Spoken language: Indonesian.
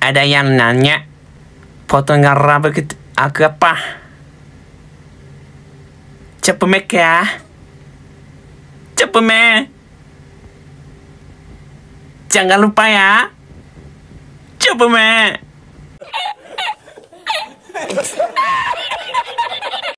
ada yang nanya potong rambut aku apa? Cepemek ya. Cepemek. Jangan lupa ya. Cepemek.